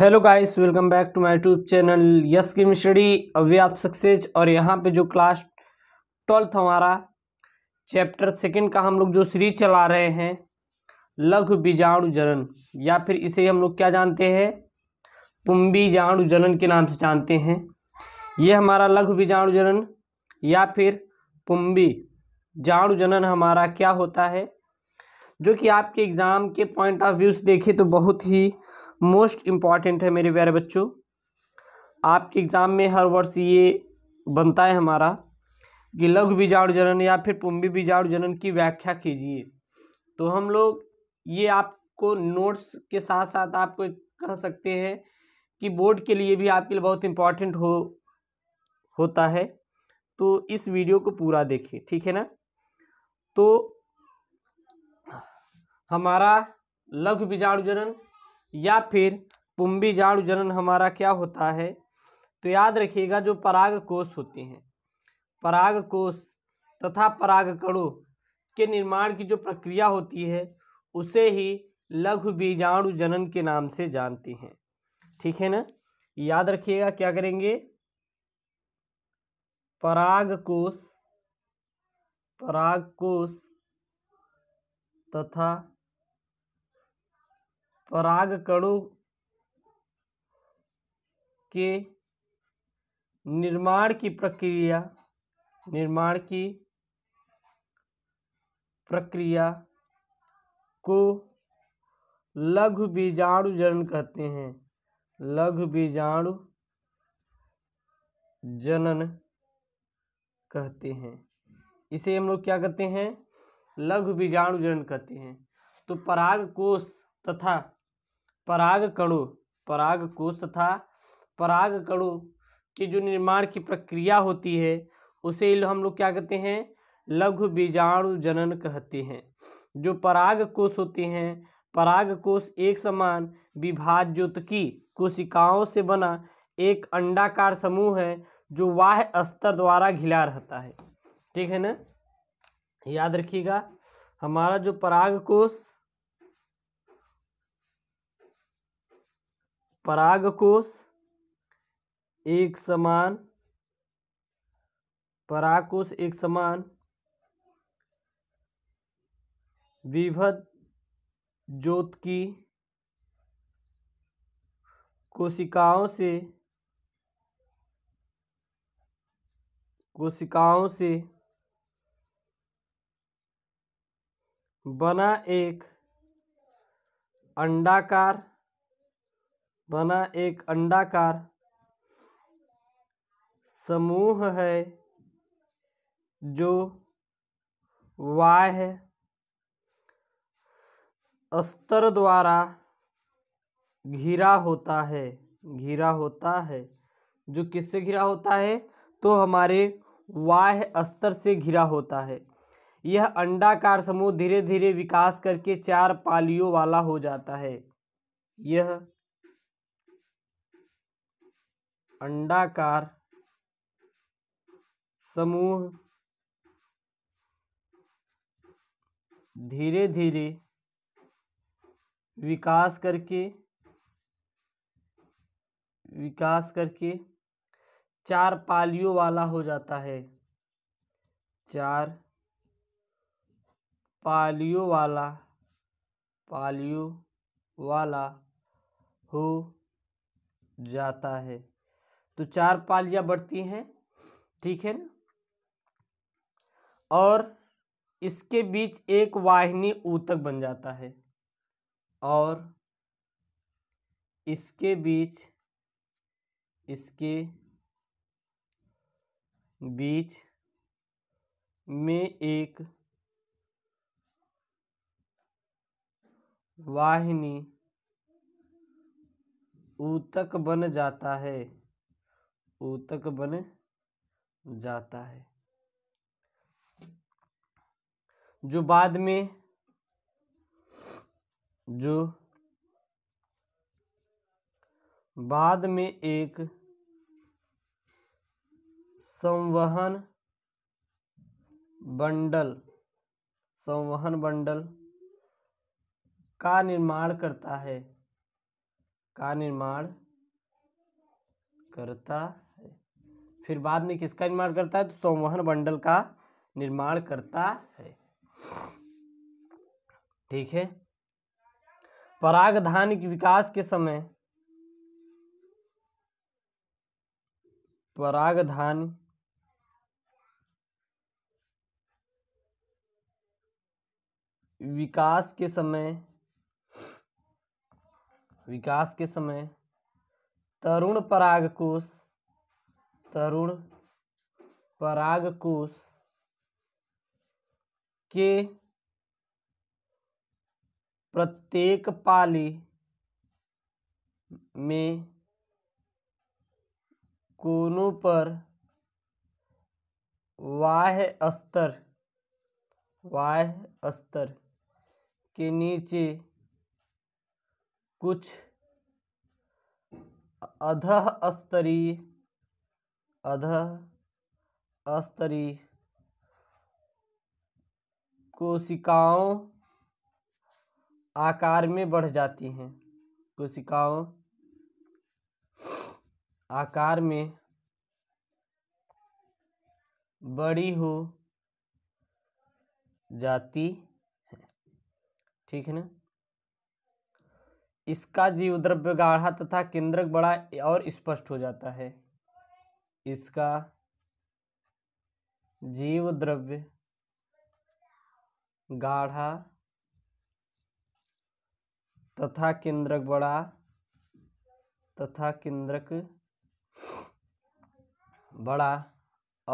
hello guys welcome back to my YouTube channel yes की मिश्री अभी आप सक्सेस और यहाँ पे जो क्लास ट्वेल्थ हमारा चैप्टर सेकंड का हम लोग जो सीरीज चला रहे हैं लघु बीजाणु जनन या फिर इसे हम लोग क्या जानते हैं जाणु जनन के नाम से जानते हैं ये हमारा लघु बीजाणु जनन या फिर पुम्बी जाणु जनन हमारा क्या होता है जो कि आपके एग्ज़ाम के पॉइंट ऑफ व्यू से देखें तो बहुत ही मोस्ट इम्पॉर्टेंट है मेरे प्यारे बच्चों आपके एग्ज़ाम में हर वर्ष ये बनता है हमारा कि लघु बीजाणु जनन या फिर पुंबी बीजाणु जनन की व्याख्या कीजिए तो हम लोग ये आपको नोट्स के साथ साथ आपको कह सकते हैं कि बोर्ड के लिए भी आपके लिए बहुत इम्पॉर्टेंट हो होता है तो इस वीडियो को पूरा देखिए ठीक है ना तो हमारा लघु बीजाणु जनन या फिर पुंबी जाड़ जनन हमारा क्या होता है तो याद रखिएगा जो पराग कोष होते हैं पराग कोष तथा कणों के निर्माण की जो प्रक्रिया होती है उसे ही लघु बीजाणु जनन के नाम से जानते हैं ठीक है ना याद रखिएगा क्या करेंगे पराग कोष पराग कोष तथा परागकणों के निर्माण की प्रक्रिया निर्माण की प्रक्रिया को लघु बीजाणु जनन कहते हैं लघु बीजाणु जनन कहते हैं इसे हम लोग क्या कहते हैं लघु बीजाणु जनन कहते हैं तो पराग कोष तथा पराग कणु पराग कोश तथा पराग कणु की जो निर्माण की प्रक्रिया होती है उसे हम लोग क्या कहते हैं लघु बीजाणु जनन कहते हैं जो पराग कोश होते हैं पराग कोश एक समान विभाज्योतकी कोशिकाओं से बना एक अंडाकार समूह है जो वाह स्तर द्वारा घिला रहता है ठीक है ना याद रखिएगा हमारा जो पराग कोश परागकोश एक समान परागकोश एक समान विभद जोत की कोशिकाओं से कोशिकाओं से बना एक अंडाकार बना एक अंडाकार समूह है जो वाह अस्तर द्वारा घिरा होता है घिरा होता है जो किससे घिरा होता है तो हमारे वाह अस्तर से घिरा होता है यह अंडाकार समूह धीरे धीरे विकास करके चार पालियों वाला हो जाता है यह अंडाकार समूह धीरे धीरे विकास करके विकास करके चार पालियों वाला हो जाता है चार पालियों वाला पालियों वाला हो जाता है तो चार पालियाँ बढ़ती हैं ठीक है ना और इसके बीच एक वाहिनी ऊतक बन जाता है और इसके बीच इसके बीच में एक वाहिनी ऊतक बन जाता है ऊतक बन जाता है जो बाद में जो बाद में एक संवहन बंडल संवहन बंडल का निर्माण करता है का निर्माण करता फिर बाद में किसका निर्माण करता है तो संवहन मंडल का निर्माण करता है ठीक है परागधान के विकास के समय परागधान विकास के समय विकास के समय तरुण पराग तरुण परागकोश के प्रत्येक पाली में कोनों पर वाह स्तर वाह स्तर के नीचे कुछ अधः स्तरीय अधः कोशिकाओं आकार में बढ़ जाती हैं कोशिकाओं आकार में बड़ी हो जाती है ठीक है ना इसका जीव द्रव्य गाढ़ा तथा केंद्रक बड़ा और स्पष्ट हो जाता है इसका जीव द्रव्य गाढ़ा तथा केंद्रक बड़ा तथा केंद्रक बड़ा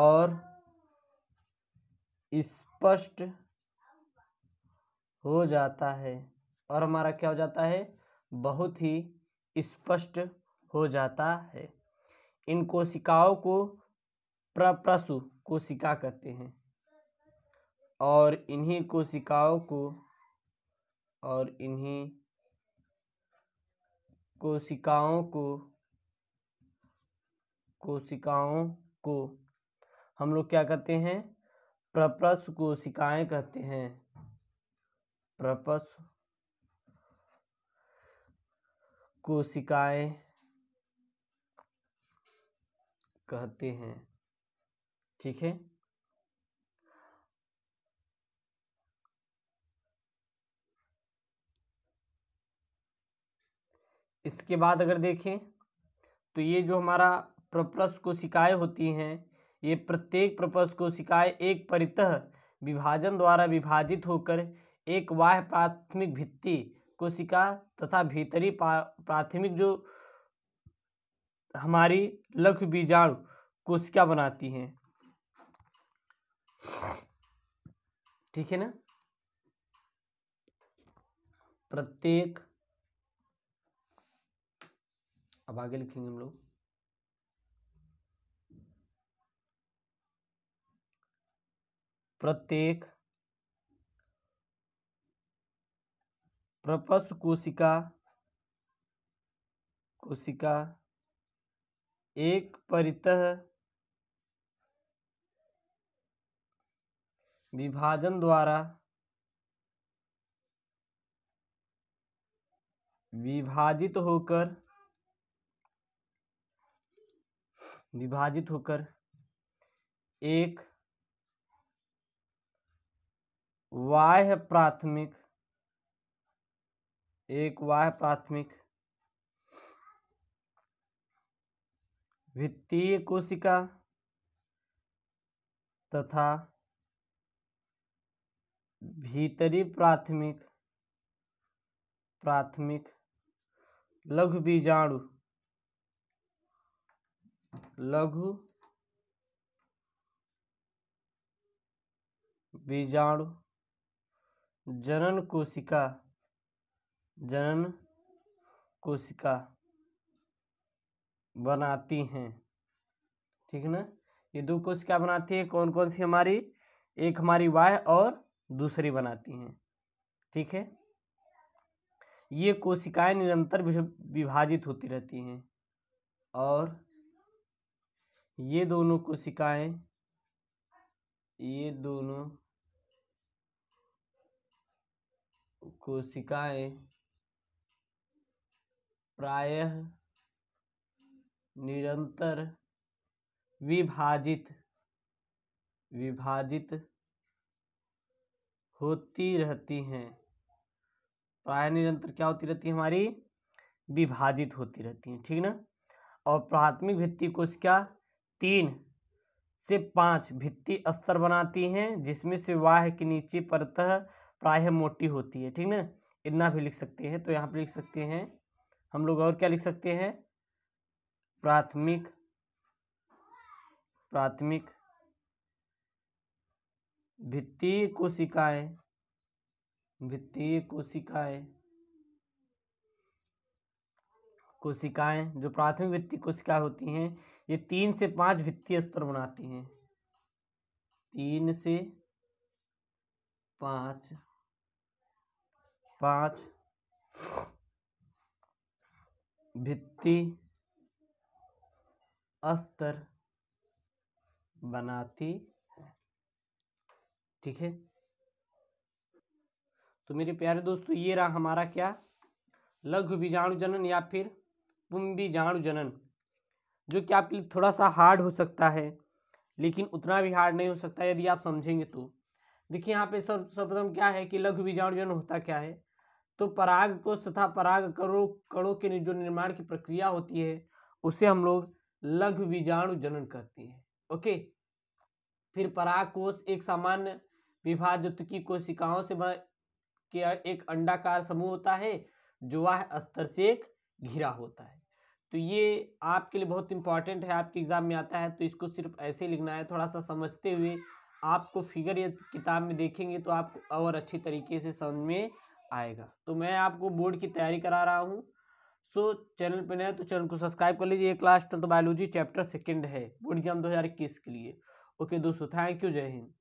और स्पष्ट हो जाता है और हमारा क्या हो जाता है बहुत ही स्पष्ट हो जाता है इन कोशिकाओं को प्रप्रसु कोशिका कहते हैं और इन्हीं कोशिकाओं को और इन्हीं कोशिकाओं को कोशिकाओं को हम लोग क्या कहते हैं प्रप्रस कोशिकाएं कहते हैं प्रपस कोशिकाएं कहते हैं ठीक है इसके बाद अगर देखें तो ये जो हमारा प्रपरस शिकाय होती हैं ये प्रत्येक प्रपरस शिकाय एक परितः विभाजन द्वारा विभाजित होकर एक वाह प्राथमिक भित्ति कोशिका तथा भीतरी प्राथमिक जो हमारी लघु बीजाणु कोशिका बनाती हैं ठीक है ना प्रत्येक अब आगे लिखेंगे हम लोग प्रत्येक प्रपस कोशिका कोशिका एक परितः विभाजन द्वारा विभाजित होकर विभाजित होकर एक वाह प्राथमिक एक वाह प्राथमिक वित्तीय कोशिका तथा भीतरी प्राथमिक प्राथमिक लघु बीजाणु लघु बीजाणु जनन कोशिका जनन कोशिका बनाती हैं ठीक है ना ये दो कोशिका बनाती है कौन कौन सी हमारी एक हमारी वाह और दूसरी बनाती हैं ठीक है ये कोशिकाएं निरंतर विभाजित होती रहती हैं और ये दोनों कोशिकाएं ये दोनों कोशिकाएं प्रायः निरंतर विभाजित विभाजित होती रहती हैं प्राय निरंतर क्या होती रहती है हमारी विभाजित होती रहती हैं ठीक ना और प्राथमिक भित्ति कोश क्या तीन से पाँच भित्ति स्तर बनाती हैं जिसमें से वाह के नीचे परतः प्राय मोटी होती है ठीक ना इतना भी लिख सकते हैं तो यहाँ पे लिख सकते हैं हम लोग और क्या लिख सकते हैं प्राथमिक प्राथमिक भित्तीय कोशिकाएं भित्तीय कोशिकाएं कोशिकाएं जो प्राथमिक भित्तीय कोशिकाएं होती हैं ये तीन से पांच भित्तीय स्तर बनाती हैं तीन से पांच पांच भित्ती अस्तर बनाती है ठीक है तो मेरे प्यारे दोस्तों ये रहा हमारा क्या लघु बीजाणु जनन या फिर पुम जनन जो कि आपके लिए थोड़ा सा हार्ड हो सकता है लेकिन उतना भी हार्ड नहीं हो सकता यदि आप समझेंगे तो देखिए यहाँ पे सब सर्वप्रथम क्या है कि लघु बीजाणु जनन होता क्या है तो पराग कोष तथा पराग करो कणों के जो निर्माण की प्रक्रिया होती है उसे हम लोग लघु बीजाणु जनन करती है ओके फिर पराग कोष एक सामान्य विभाजित की कोशिकाओं से के एक अंडाकार समूह होता है जो वह स्तर से घिरा होता है तो ये आपके लिए बहुत इंपॉर्टेंट है आपके एग्जाम में आता है तो इसको सिर्फ ऐसे लिखना है थोड़ा सा समझते हुए आपको फिगर या किताब में देखेंगे तो आपको और अच्छी तरीके से समझ में आएगा तो मैं आपको बोर्ड की तैयारी करा रहा हूँ सो चैनल पर नया तो चैनल को सब्सक्राइब कर लीजिए class twelfth biology chapter second है बोर्ड एग्जाम दो के लिए ओके दोस्तों थैंक यू जय हिंद